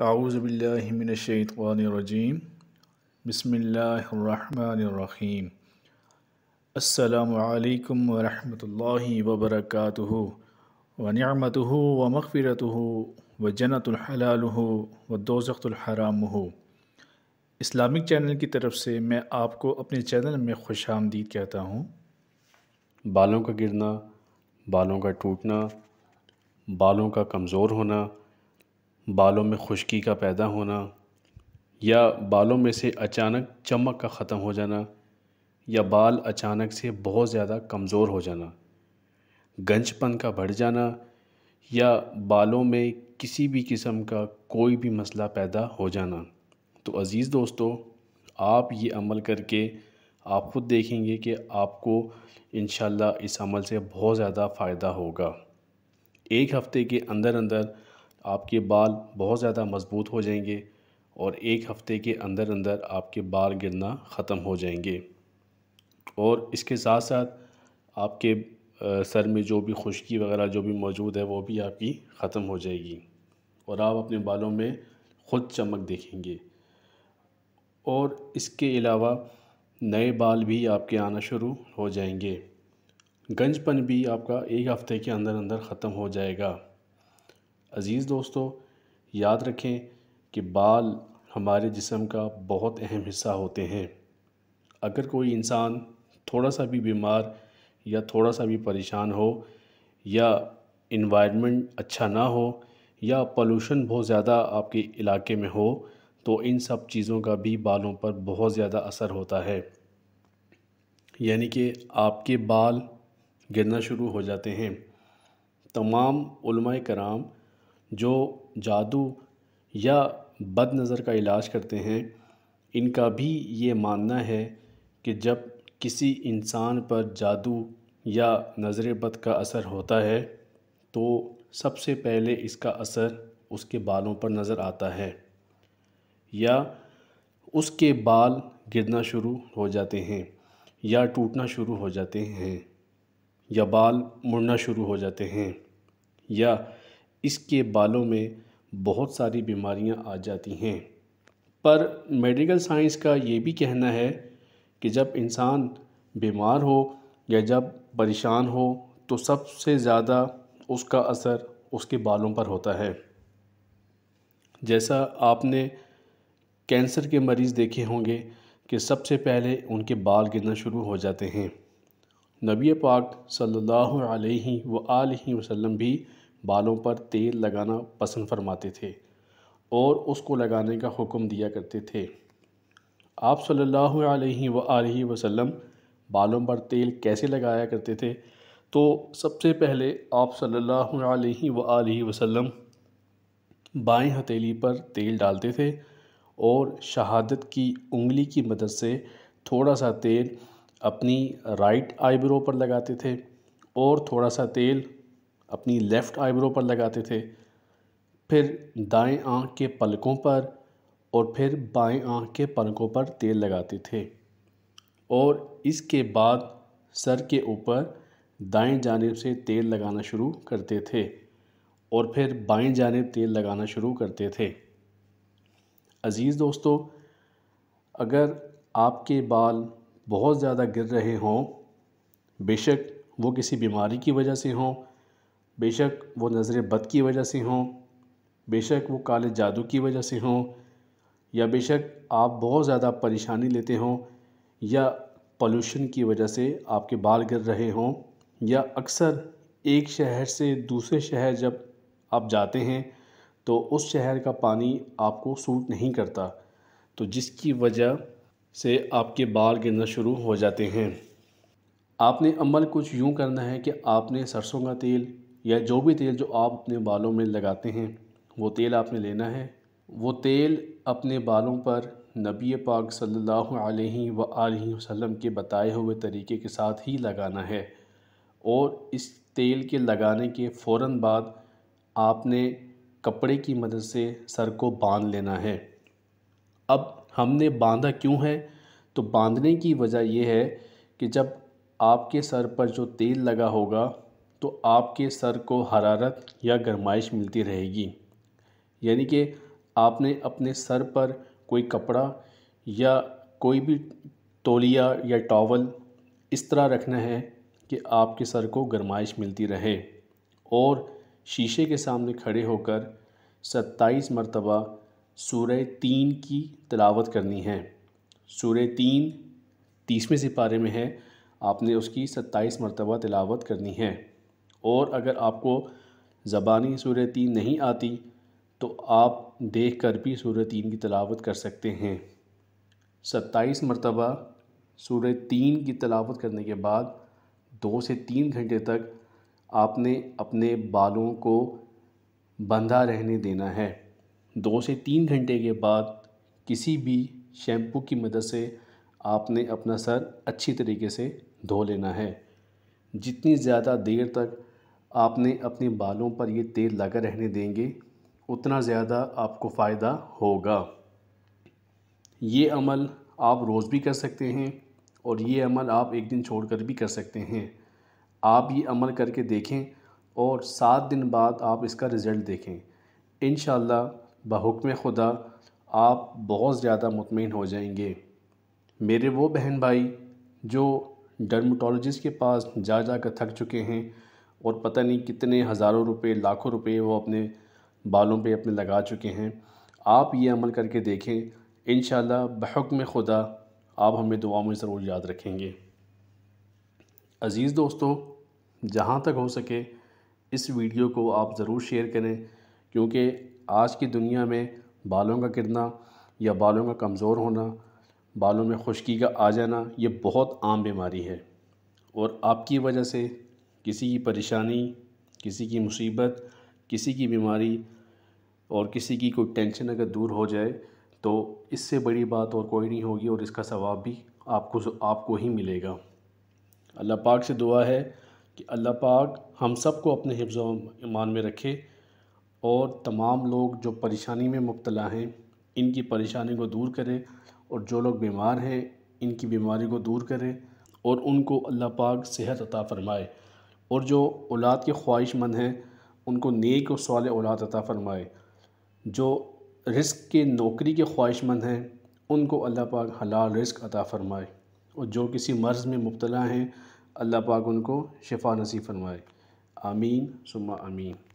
आउज़बिल्लिमिनशैतवानरजीम बसमीम अल्लाम वरहमतुल्लाहि वबरकातुहु वनियमतुहु व मगफ़िरतुहु व जन्नतुलहलालुहु व दोज़ख़ुलहरामुहु इस्लामिक चैनल की तरफ से मैं आपको अपने चैनल में खुश आमदीद कहता हूँ बालों का गिरना बालों का टूटना बालों का कमज़ोर होना बालों में खुश्की का पैदा होना या बालों में से अचानक चमक का ख़त्म हो जाना या बाल अचानक से बहुत ज़्यादा कमज़ोर हो जाना गंजपन का बढ़ जाना या बालों में किसी भी किस्म का कोई भी मसला पैदा हो जाना तो अज़ीज़ दोस्तों आप ये अमल करके आप ख़ुद देखेंगे कि आपको इन इस अमल से बहुत ज़्यादा फ़ायदा होगा एक हफ़्ते के अंदर अंदर आपके बाल बहुत ज़्यादा मज़बूत हो जाएंगे और एक हफ़्ते के अंदर अंदर आपके बाल गिरना ख़त्म हो जाएंगे और इसके साथ साथ आपके सर में जो भी खुश्की वगैरह जो भी मौजूद है वो भी आपकी ख़त्म हो जाएगी और आप अपने बालों में ख़ुद चमक देखेंगे और इसके अलावा नए बाल भी आपके आना शुरू हो जाएंगे गंजपन भी आपका एक हफ़्ते के अंदर अंदर ख़त्म हो जाएगा अज़ीज़ दोस्तों याद रखें कि बाल हमारे जिसम का बहुत अहम हिस्सा होते हैं अगर कोई इंसान थोड़ा सा भी बीमार या थोड़ा सा भी परेशान हो या इन्वायरमेंट अच्छा ना हो या पोलूशन बहुत ज़्यादा आपके इलाके में हो तो इन सब चीज़ों का भी बालों पर बहुत ज़्यादा असर होता है यानी कि आपके बाल गिरना शुरू हो जाते हैं तमाम कराम जो जादू या बद नज़र का इलाज करते हैं इनका भी ये मानना है कि जब किसी इंसान पर जादू या नज़र बद का असर होता है तो सबसे पहले इसका असर उसके बालों पर नज़र आता है या उसके बाल गिरना शुरू हो जाते हैं या टूटना शुरू हो जाते हैं या बाल मुड़ना शुरू हो जाते हैं या इसके बालों में बहुत सारी बीमारियां आ जाती हैं पर मेडिकल साइंस का ये भी कहना है कि जब इंसान बीमार हो या जब परेशान हो तो सबसे ज़्यादा उसका असर उसके बालों पर होता है जैसा आपने कैंसर के मरीज़ देखे होंगे कि सबसे पहले उनके बाल गिरना शुरू हो जाते हैं नबी पाक सल्लल्लाहु अलैहि व आलि वसल्लम भी बालों पर तेल लगाना पसंद फरमाते थे और उसको लगाने का हुक्म दिया करते थे आप सल्लल्लाहु अलैहि सल्ला वसल्लम बालों पर तेल कैसे लगाया करते थे तो सबसे पहले आप सल्लल्लाहु अलैहि वसल्लम बाएं हथेली पर तेल डालते थे और शहादत की उंगली की मदद से थोड़ा सा तेल अपनी राइट आईब्रो पर लगाते थे और थोड़ा सा तेल अपनी लेफ़्ट आईब्रो पर लगाते थे फिर दाएं आँख के पलकों पर और फिर बाएं आँख के पलकों पर तेल लगाते थे और इसके बाद सर के ऊपर दाएं जानब से तेल लगाना शुरू करते थे और फिर बाएं जानब तेल लगाना शुरू करते थे अज़ीज़ दोस्तों अगर आपके बाल बहुत ज़्यादा गिर रहे हों बेशक वो किसी बीमारी की वजह से हों बेशक वो नज़र बद की वजह से हों बेशक वो काले जादू की वजह से हों या बेशक आप बहुत ज़्यादा परेशानी लेते हों या पोल्यूशन की वजह से आपके बाल गिर रहे हों या अक्सर एक शहर से दूसरे शहर जब आप जाते हैं तो उस शहर का पानी आपको सूट नहीं करता तो जिसकी वजह से आपके बाल गिरना शुरू हो जाते हैं आपने अमल कुछ यूँ करना है कि आपने सरसों का तेल या जो भी तेल जो आप अपने बालों में लगाते हैं वो तेल आपने लेना है वो तेल अपने बालों पर नबी पाक सल्लल्लाहु अलैहि व आलि वसल्लम के बताए हुए तरीके के साथ ही लगाना है और इस तेल के लगाने के फ़ौर बाद आपने कपड़े की मदद से सर को बांध लेना है अब हमने बांधा क्यों है तो बांधने की वजह यह है कि जब आपके सर पर जो तेल लगा होगा तो आपके सर को हरारत या गर्माइश मिलती रहेगी यानी कि आपने अपने सर पर कोई कपड़ा या कोई भी तौलिया या टॉवल इस तरह रखना है कि आपके सर को गर्माइश मिलती रहे और शीशे के सामने खड़े होकर 27 मरतबा सूर्य तीन की तलावत करनी है सूर्य तीन तीसवें सिपारे में है आपने उसकी 27 मरतबा तलावत करनी है और अगर आपको ज़बानी सूरतीन नहीं आती तो आप देख कर भी सूरतीन की तलावत कर सकते हैं सत्ताईस मरतबा सूर्य तीन की तलावत करने के बाद दो से तीन घंटे तक आपने अपने बालों को बंधा रहने देना है दो से तीन घंटे के बाद किसी भी शैम्पू की मदद से आपने अपना सर अच्छी तरीके से धो लेना है जितनी ज़्यादा देर तक आपने अपने बालों पर ये तेल लगा रहने देंगे उतना ज़्यादा आपको फ़ायदा होगा ये अमल आप रोज़ भी कर सकते हैं और ये अमल आप एक दिन छोड़कर भी कर सकते हैं आप ये अमल करके देखें और सात दिन बाद आप इसका रिज़ल्ट देखें इन बहुक्म खुदा आप बहुत ज़्यादा मुतमिन हो जाएंगे मेरे वो बहन भाई जो डर्मोटोलॉजिस्ट के पास जा जा कर थक चुके हैं और पता नहीं कितने हज़ारों रुपए लाखों रुपए वो अपने बालों पे अपने लगा चुके हैं आप ये अमल करके देखें इन बहक में खुदा आप हमें दुआ में ज़रूर याद रखेंगे अज़ीज़ दोस्तों जहाँ तक हो सके इस वीडियो को आप ज़रूर शेयर करें क्योंकि आज की दुनिया में बालों का गिरना या बालों का कमज़ोर होना बालों में खुश्की का आ जाना ये बहुत आम बीमारी है और आपकी वजह से किसी की परेशानी किसी की मुसीबत किसी की बीमारी और किसी की कोई टेंशन अगर दूर हो जाए तो इससे बड़ी बात और कोई नहीं होगी और इसका सवाब भी आपको आपको ही मिलेगा अल्लाह पाक से दुआ है कि अल्लाह पाक हम सबको अपने हिफ्ज़ ईमान में रखे और तमाम लोग जो परेशानी में मुबतला हैं इनकी परेशानी को दूर करें और जो लोग बीमार हैं इनकी बीमारी को दूर करें और उनको अल्लाह पाक सेहत अता फ़रमाए और जो औलाद के ख्वाहिशमंद हैं उनको नेक और साल औलाद अता फ़रमाए जो रिस्क के नौकरी के ख्वाहिशमंद हैं उनको अल्लाह पाक हलाल रिस्क अता फ़रमाए और जो किसी मर्ज़ में मुबतला हैं अल्लाह पाक उनको शिफा नसीब फरमाए आमीन सुमा आमीन